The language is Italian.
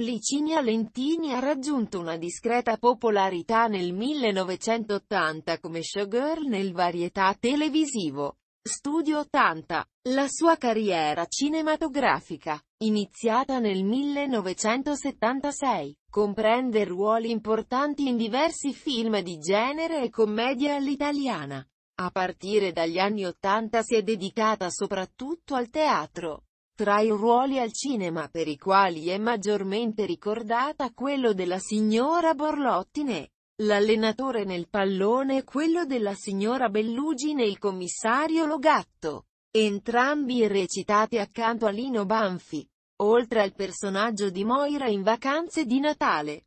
Licinia Lentini ha raggiunto una discreta popolarità nel 1980 come showgirl nel varietà televisivo. Studio 80. La sua carriera cinematografica, iniziata nel 1976, comprende ruoli importanti in diversi film di genere e commedia all'italiana. A partire dagli anni 80 si è dedicata soprattutto al teatro. Tra i ruoli al cinema per i quali è maggiormente ricordata quello della signora Borlottine, l'allenatore nel pallone e quello della signora Bellugi nel commissario Logatto, entrambi recitati accanto a Lino Banfi, oltre al personaggio di Moira in Vacanze di Natale.